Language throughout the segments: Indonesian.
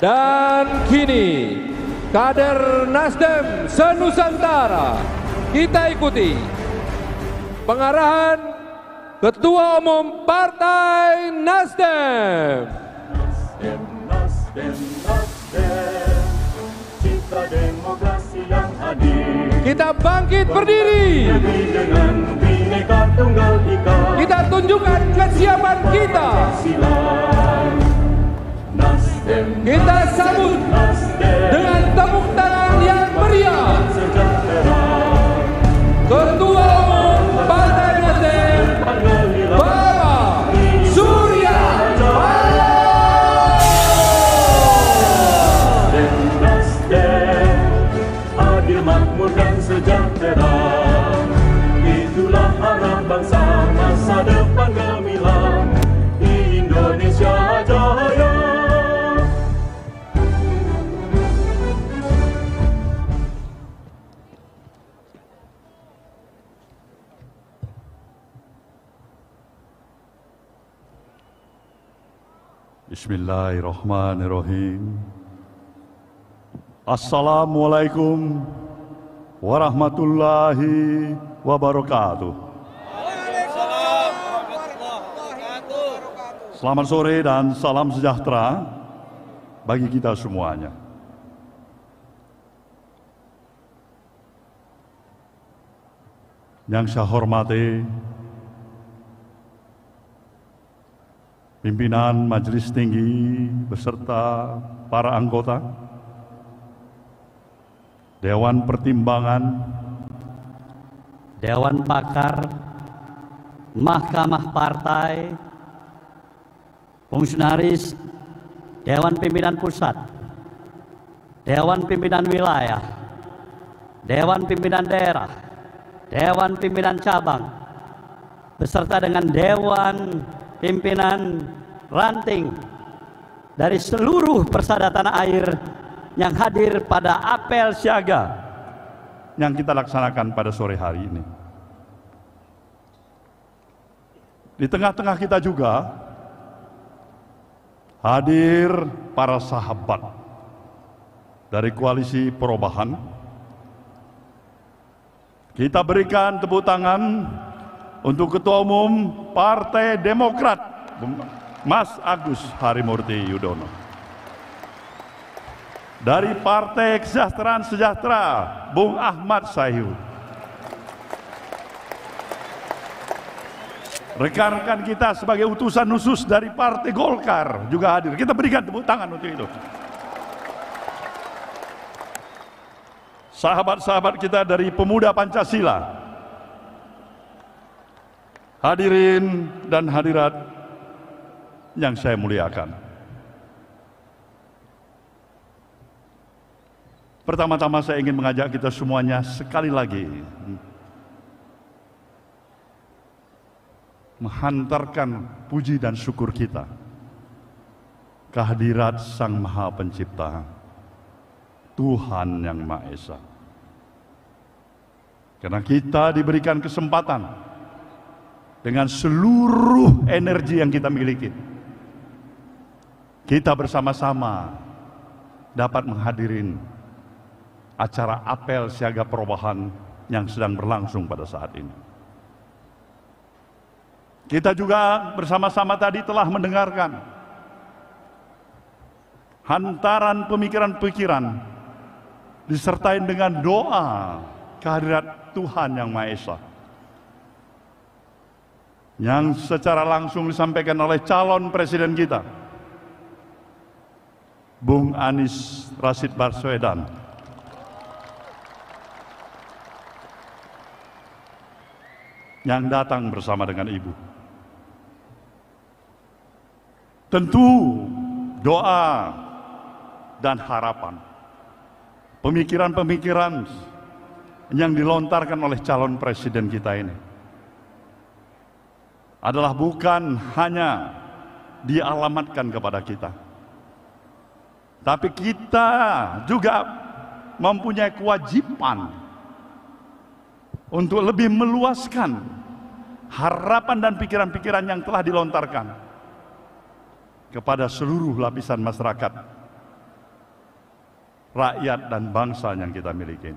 Dan kini kader Nasdem senusantara kita ikuti pengarahan Ketua Umum Partai Nasdem. Nasdem, Nasdem, Nasdem, cita demokrasi yang hadir. Kita bangkit berdiri. Kita tunjukkan kesiapan kita. Kita sambut dengan tepuk tangan yang meriah. Ketua Umum Partai Bismillahirrahmanirrahim. Assalamualaikum warahmatullahi wabarakatuh. Selamat sore dan salam sejahtera bagi kita semuanya. Yang saya hormati pimpinan Majelis Tinggi beserta para anggota, Dewan Pertimbangan, Dewan Pakar, Mahkamah Partai, fungsionaris Dewan Pimpinan Pusat, Dewan Pimpinan Wilayah, Dewan Pimpinan Daerah, Dewan Pimpinan Cabang, beserta dengan Dewan pimpinan ranting dari seluruh persada tanah air yang hadir pada apel siaga yang kita laksanakan pada sore hari ini. Di tengah-tengah kita juga hadir para sahabat dari koalisi perubahan. Kita berikan tepuk tangan untuk Ketua Umum Partai Demokrat Mas Agus Harimurti Yudhoyono. Dari Partai Kesejahteraan Sejahtera, Bung Ahmad Sayu. Rekan-rekan kita sebagai utusan khusus dari Partai Golkar juga hadir. Kita berikan tepuk tangan untuk itu. Sahabat-sahabat kita dari Pemuda Pancasila, hadirin dan hadirat yang saya muliakan. Pertama-tama saya ingin mengajak kita semuanya sekali lagi menghantarkan puji dan syukur kita kehadirat Sang Maha Pencipta Tuhan yang Maha Esa. Karena kita diberikan kesempatan dengan seluruh energi yang kita miliki. Kita bersama-sama dapat menghadirin acara apel siaga perubahan yang sedang berlangsung pada saat ini. Kita juga bersama-sama tadi telah mendengarkan hantaran pemikiran-pemikiran disertai dengan doa kehadirat Tuhan Yang Maha Esa yang secara langsung disampaikan oleh calon presiden kita, Bung Anies Rashid Baswedan. yang datang bersama dengan ibu. Tentu doa dan harapan. Pemikiran-pemikiran yang dilontarkan oleh calon presiden kita ini adalah bukan hanya dialamatkan kepada kita. Tapi kita juga mempunyai kewajiban untuk lebih meluaskan harapan dan pikiran-pikiran yang telah dilontarkan kepada seluruh lapisan masyarakat, rakyat dan bangsa yang kita miliki.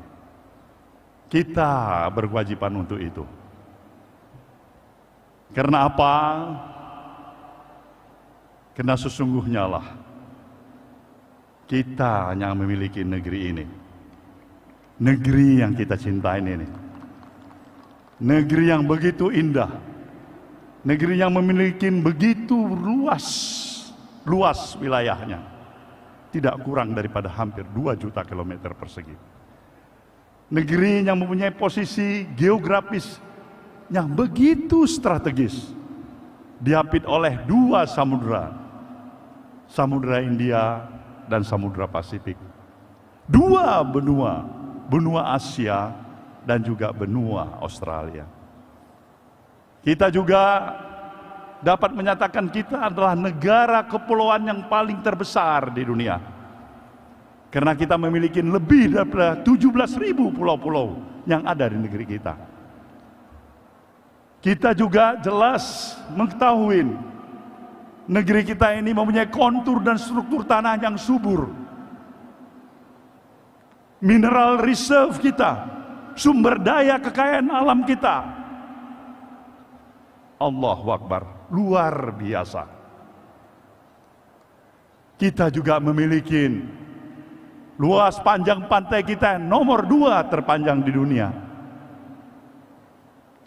Kita berkewajiban untuk itu. Karena apa? Karena sesungguhnya lah kita yang memiliki negeri ini. Negeri yang kita cintai ini. Negeri yang begitu indah. Negeri yang memiliki begitu luas luas wilayahnya. Tidak kurang daripada hampir 2 juta kilometer persegi. Negeri yang mempunyai posisi geografis yang begitu strategis diapit oleh dua samudra. Samudra India dan Samudra Pasifik. Dua benua, benua Asia dan juga benua Australia. Kita juga dapat menyatakan kita adalah negara kepulauan yang paling terbesar di dunia. Karena kita memiliki lebih daripada 17.000 pulau-pulau yang ada di negeri kita. Kita juga jelas mengetahui negeri kita ini mempunyai kontur dan struktur tanah yang subur. Mineral reserve kita, sumber daya kekayaan alam kita. Allah Akbar, luar biasa. Kita juga memiliki luas panjang pantai kita yang nomor dua terpanjang di dunia.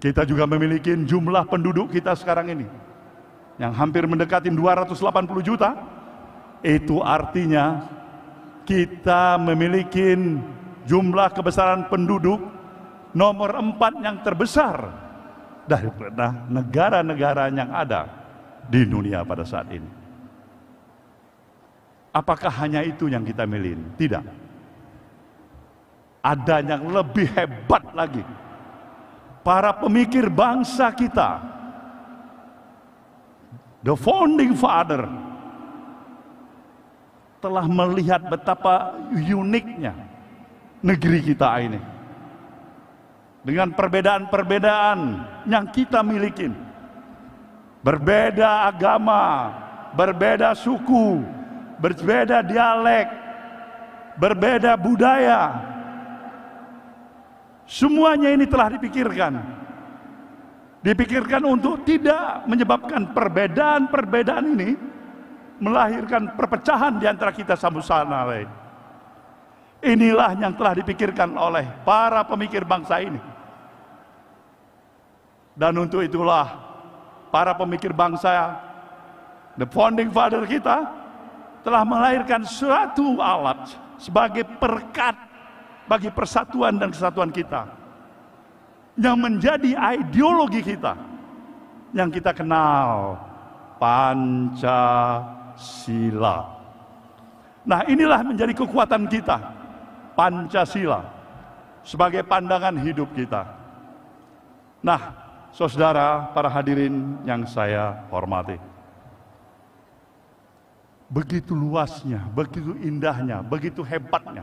Kita juga memiliki jumlah penduduk kita sekarang ini yang hampir mendekati 280 juta. Itu artinya kita memiliki jumlah kebesaran penduduk nomor empat yang terbesar dari negara-negara yang ada di dunia pada saat ini. Apakah hanya itu yang kita miliki? Tidak. Ada yang lebih hebat lagi para pemikir bangsa kita, the founding father, telah melihat betapa uniknya negeri kita ini. Dengan perbedaan-perbedaan yang kita miliki. Berbeda agama, berbeda suku, berbeda dialek, berbeda budaya, Semuanya ini telah dipikirkan. Dipikirkan untuk tidak menyebabkan perbedaan-perbedaan ini melahirkan perpecahan di antara kita sama lain. Inilah yang telah dipikirkan oleh para pemikir bangsa ini. Dan untuk itulah para pemikir bangsa, the founding father kita, telah melahirkan suatu alat sebagai perkat bagi persatuan dan kesatuan kita. Yang menjadi ideologi kita. Yang kita kenal. Pancasila. Nah inilah menjadi kekuatan kita. Pancasila. Sebagai pandangan hidup kita. Nah, saudara para hadirin yang saya hormati. Begitu luasnya, begitu indahnya, begitu hebatnya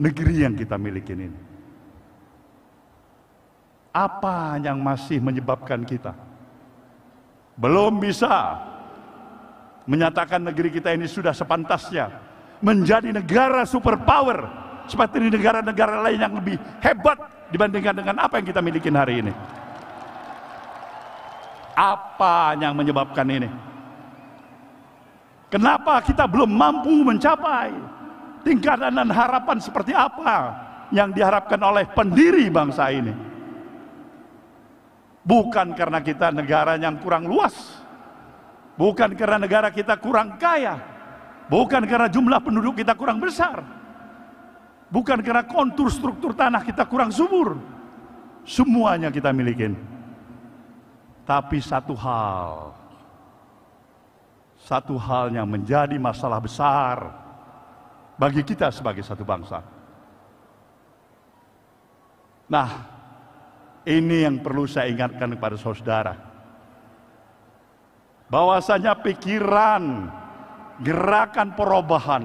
negeri yang kita miliki ini. Apa yang masih menyebabkan kita belum bisa menyatakan negeri kita ini sudah sepantasnya menjadi negara superpower seperti negara-negara lain yang lebih hebat dibandingkan dengan apa yang kita miliki hari ini. Apa yang menyebabkan ini? Kenapa kita belum mampu mencapai tingkatan dan harapan seperti apa yang diharapkan oleh pendiri bangsa ini. Bukan karena kita negara yang kurang luas, bukan karena negara kita kurang kaya, bukan karena jumlah penduduk kita kurang besar, bukan karena kontur struktur tanah kita kurang subur. Semuanya kita milikin. Tapi satu hal, satu hal yang menjadi masalah besar, bagi kita sebagai satu bangsa. Nah, ini yang perlu saya ingatkan kepada saudara. Bahwasanya pikiran, gerakan perubahan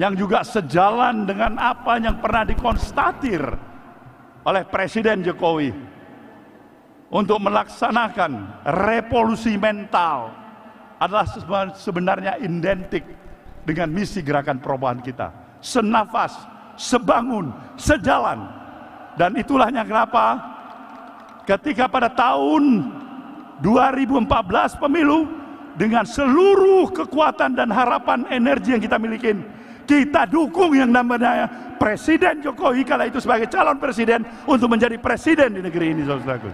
yang juga sejalan dengan apa yang pernah dikonstatir oleh Presiden Jokowi untuk melaksanakan revolusi mental adalah sebenarnya identik dengan misi gerakan perubahan kita. Senafas, sebangun, sejalan. Dan itulah yang kenapa ketika pada tahun 2014 pemilu dengan seluruh kekuatan dan harapan energi yang kita miliki kita dukung yang namanya Presiden Jokowi kala itu sebagai calon presiden untuk menjadi presiden di negeri ini saudaraku.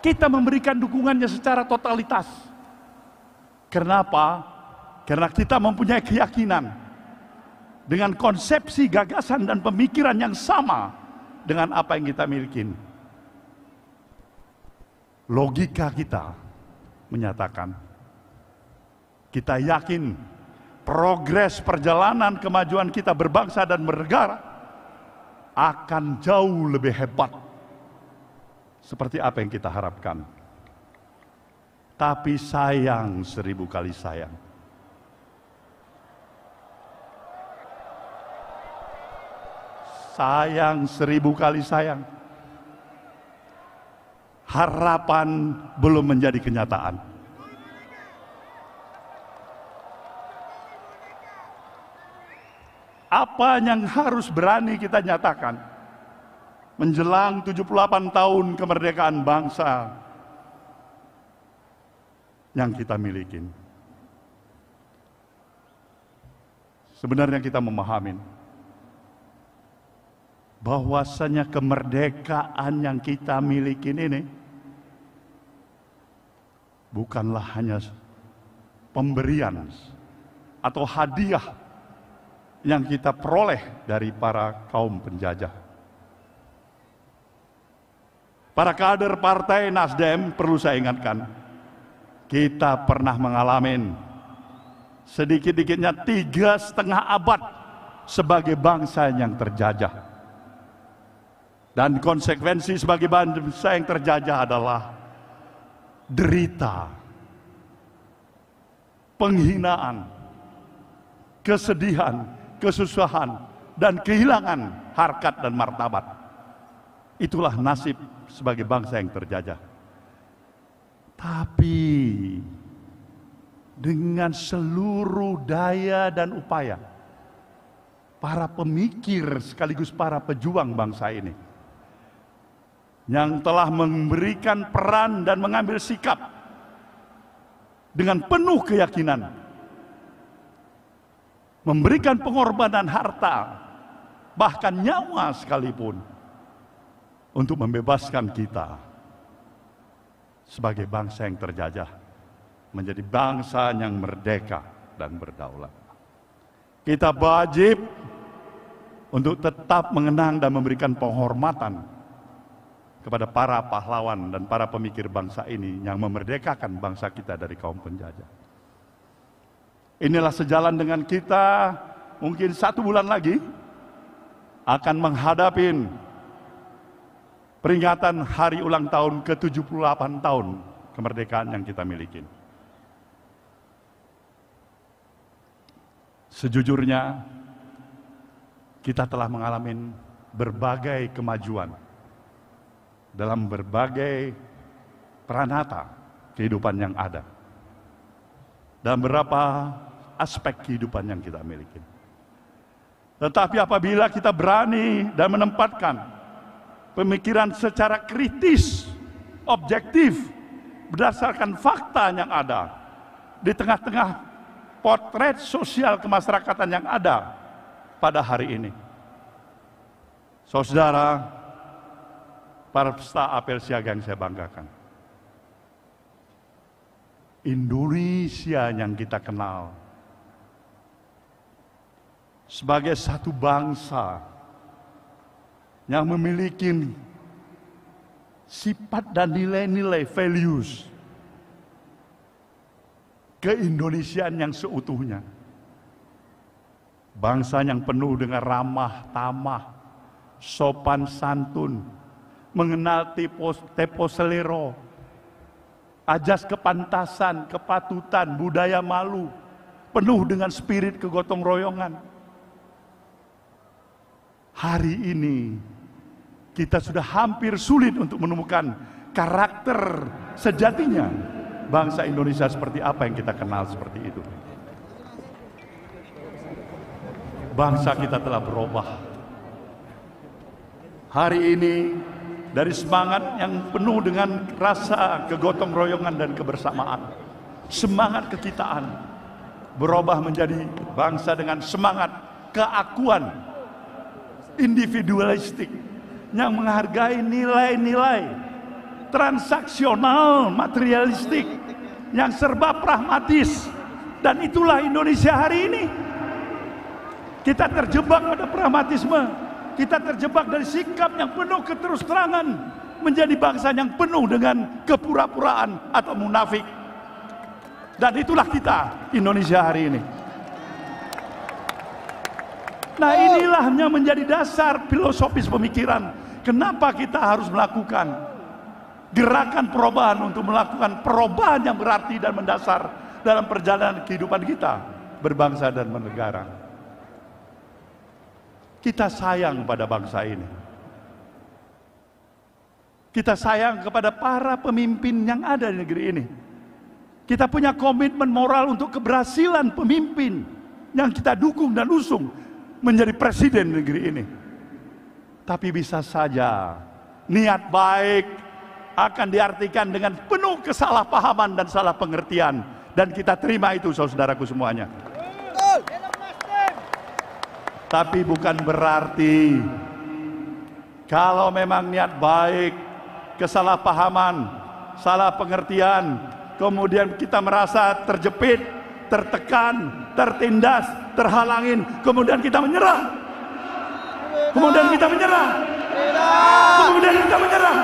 Kita memberikan dukungannya secara totalitas. Kenapa? Karena kita mempunyai keyakinan dengan konsepsi gagasan dan pemikiran yang sama dengan apa yang kita miliki, Logika kita menyatakan kita yakin progres perjalanan kemajuan kita berbangsa dan bernegara akan jauh lebih hebat seperti apa yang kita harapkan. Tapi sayang seribu kali sayang sayang seribu kali sayang. Harapan belum menjadi kenyataan. Apa yang harus berani kita nyatakan menjelang 78 tahun kemerdekaan bangsa yang kita miliki. Sebenarnya kita memahamin bahwasanya kemerdekaan yang kita miliki ini bukanlah hanya pemberian atau hadiah yang kita peroleh dari para kaum penjajah. Para kader partai Nasdem perlu saya ingatkan, kita pernah mengalami sedikit-dikitnya tiga setengah abad sebagai bangsa yang terjajah. Dan konsekuensi sebagai bangsa yang terjajah adalah derita, penghinaan, kesedihan, kesusahan, dan kehilangan harkat dan martabat. Itulah nasib sebagai bangsa yang terjajah. Tapi dengan seluruh daya dan upaya, para pemikir sekaligus para pejuang bangsa ini, yang telah memberikan peran dan mengambil sikap dengan penuh keyakinan memberikan pengorbanan harta bahkan nyawa sekalipun untuk membebaskan kita sebagai bangsa yang terjajah menjadi bangsa yang merdeka dan berdaulat kita wajib untuk tetap mengenang dan memberikan penghormatan kepada para pahlawan dan para pemikir bangsa ini yang memerdekakan bangsa kita dari kaum penjajah. Inilah sejalan dengan kita mungkin satu bulan lagi akan menghadapi peringatan hari ulang tahun ke-78 tahun kemerdekaan yang kita miliki. Sejujurnya, kita telah mengalami berbagai kemajuan dalam berbagai peranata kehidupan yang ada. Dalam beberapa aspek kehidupan yang kita miliki. Tetapi apabila kita berani dan menempatkan pemikiran secara kritis, objektif, berdasarkan fakta yang ada, di tengah-tengah potret sosial kemasyarakatan yang ada pada hari ini. Saudara, para peserta apel siaga yang saya banggakan. Indonesia yang kita kenal sebagai satu bangsa yang memiliki sifat dan nilai-nilai values keindonesiaan yang seutuhnya. Bangsa yang penuh dengan ramah, tamah, sopan santun, mengenal tipos, tepo selero, ajas kepantasan, kepatutan, budaya malu, penuh dengan spirit kegotong royongan. Hari ini kita sudah hampir sulit untuk menemukan karakter sejatinya bangsa Indonesia seperti apa yang kita kenal seperti itu. Bangsa kita telah berubah. Hari ini dari semangat yang penuh dengan rasa kegotong royongan dan kebersamaan semangat kekitaan berubah menjadi bangsa dengan semangat keakuan individualistik yang menghargai nilai-nilai transaksional materialistik yang serba pragmatis dan itulah Indonesia hari ini kita terjebak pada pragmatisme kita terjebak dari sikap yang penuh keterusterangan menjadi bangsa yang penuh dengan kepura-puraan atau munafik. Dan itulah kita Indonesia hari ini. Nah oh. inilah yang menjadi dasar filosofis pemikiran. Kenapa kita harus melakukan gerakan perubahan untuk melakukan perubahan yang berarti dan mendasar dalam perjalanan kehidupan kita berbangsa dan bernegara. Kita sayang pada bangsa ini. Kita sayang kepada para pemimpin yang ada di negeri ini. Kita punya komitmen moral untuk keberhasilan pemimpin yang kita dukung dan usung menjadi presiden negeri ini. Tapi bisa saja niat baik akan diartikan dengan penuh kesalahpahaman dan salah pengertian dan kita terima itu saudaraku semuanya. Tapi bukan berarti kalau memang niat baik, kesalahpahaman, salah pengertian, kemudian kita merasa terjepit, tertekan, tertindas, terhalangin, kemudian kita menyerah. Kemudian kita menyerah. Kemudian kita menyerah.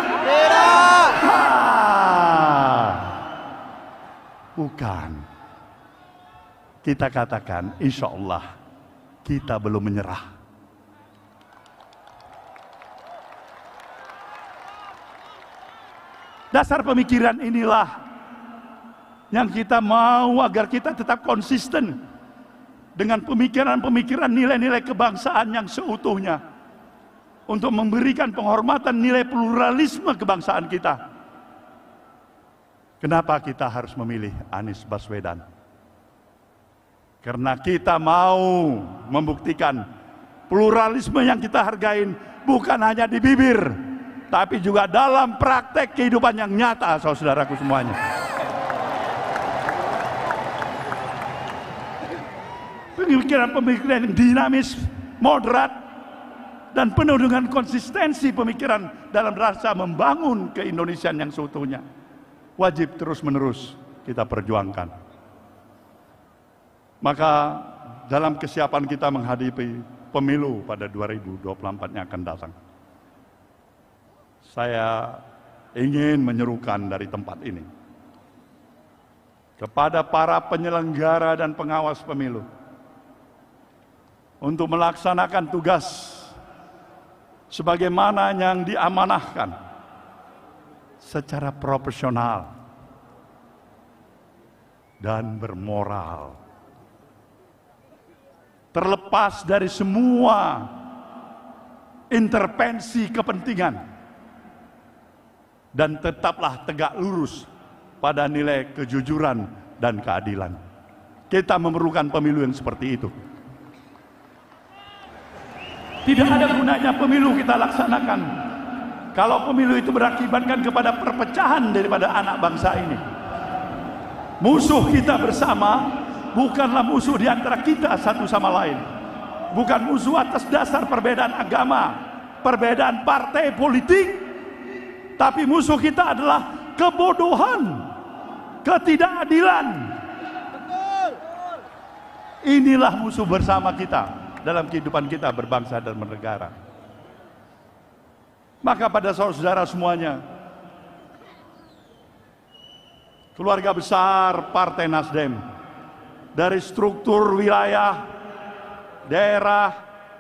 Bukan. Kita katakan insya Allah kita belum menyerah. Dasar pemikiran inilah yang kita mau agar kita tetap konsisten dengan pemikiran-pemikiran nilai-nilai kebangsaan yang seutuhnya untuk memberikan penghormatan nilai pluralisme kebangsaan kita. Kenapa kita harus memilih Anies Baswedan? Karena kita mau membuktikan pluralisme yang kita hargain bukan hanya di bibir, tapi juga dalam praktek kehidupan yang nyata, saudaraku semuanya. Pemikiran-pemikiran yang dinamis, moderat, dan penuh dengan konsistensi pemikiran dalam rasa membangun keindonesian yang seutuhnya. Wajib terus-menerus kita perjuangkan. Maka dalam kesiapan kita menghadapi pemilu pada 2024 yang akan datang. Saya ingin menyerukan dari tempat ini kepada para penyelenggara dan pengawas pemilu untuk melaksanakan tugas sebagaimana yang diamanahkan secara profesional dan bermoral terlepas dari semua intervensi kepentingan dan tetaplah tegak lurus pada nilai kejujuran dan keadilan. Kita memerlukan pemilu yang seperti itu. Tidak ada gunanya pemilu kita laksanakan kalau pemilu itu berakibatkan kepada perpecahan daripada anak bangsa ini. Musuh kita bersama bukanlah musuh di antara kita satu sama lain. Bukan musuh atas dasar perbedaan agama, perbedaan partai politik, tapi musuh kita adalah kebodohan, ketidakadilan. Inilah musuh bersama kita dalam kehidupan kita berbangsa dan bernegara. Maka pada saudara-saudara semuanya, keluarga besar Partai Nasdem, dari struktur wilayah, daerah,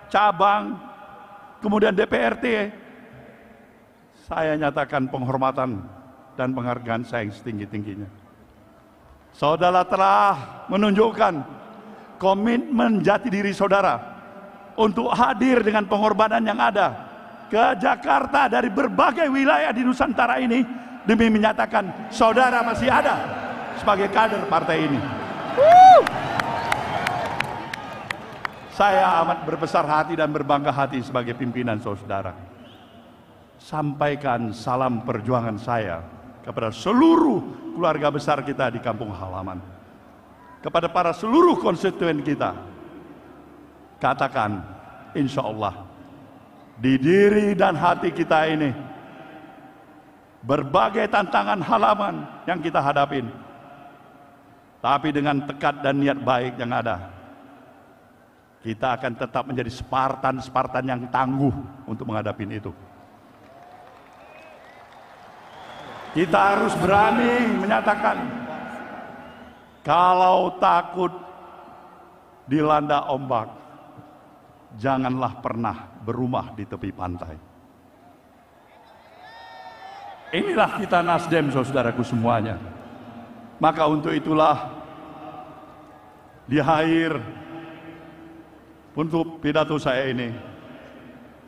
cabang, kemudian DPRT, Saya nyatakan penghormatan dan penghargaan saya yang setinggi-tingginya. Saudara telah menunjukkan komitmen jati diri saudara untuk hadir dengan pengorbanan yang ada ke Jakarta dari berbagai wilayah di Nusantara ini demi menyatakan saudara masih ada sebagai kader partai ini. Saya amat berbesar hati dan berbangga hati sebagai pimpinan saudara. Sampaikan salam perjuangan saya kepada seluruh keluarga besar kita di kampung halaman. Kepada para seluruh konstituen kita. Katakan, insya Allah, di diri dan hati kita ini, berbagai tantangan halaman yang kita hadapin. Tapi dengan tekad dan niat baik yang ada, kita akan tetap menjadi Spartan-Spartan yang tangguh untuk menghadapi itu. Kita harus berani menyatakan kalau takut dilanda ombak, janganlah pernah berumah di tepi pantai. Inilah kita Nasdem, saudaraku semuanya. Maka untuk itulah di akhir untuk pidato saya ini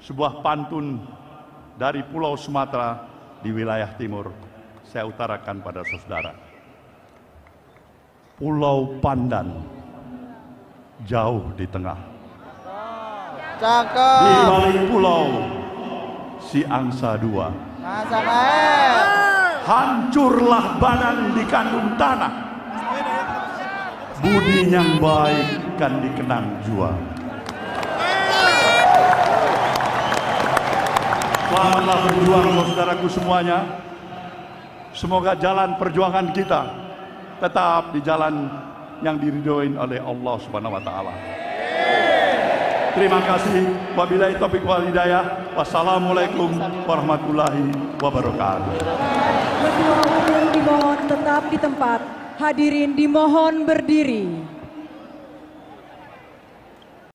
sebuah pantun dari Pulau Sumatera di wilayah timur saya utarakan pada saudara. Pulau Pandan jauh di tengah. Cakep. Di balik pulau si angsa dua. Hancurlah badan di kandung tanah. Budi yang baik kan dikenang jua. Selamatlah berjuang saudaraku semuanya. Semoga jalan perjuangan kita tetap di jalan yang diridoin oleh Allah Subhanahu wa taala. Terima kasih. Wabillahi taufik wal hidayah. Wassalamualaikum warahmatullahi wabarakatuh. Ketua umum dimohon tetap di tempat. Hadirin dimohon berdiri.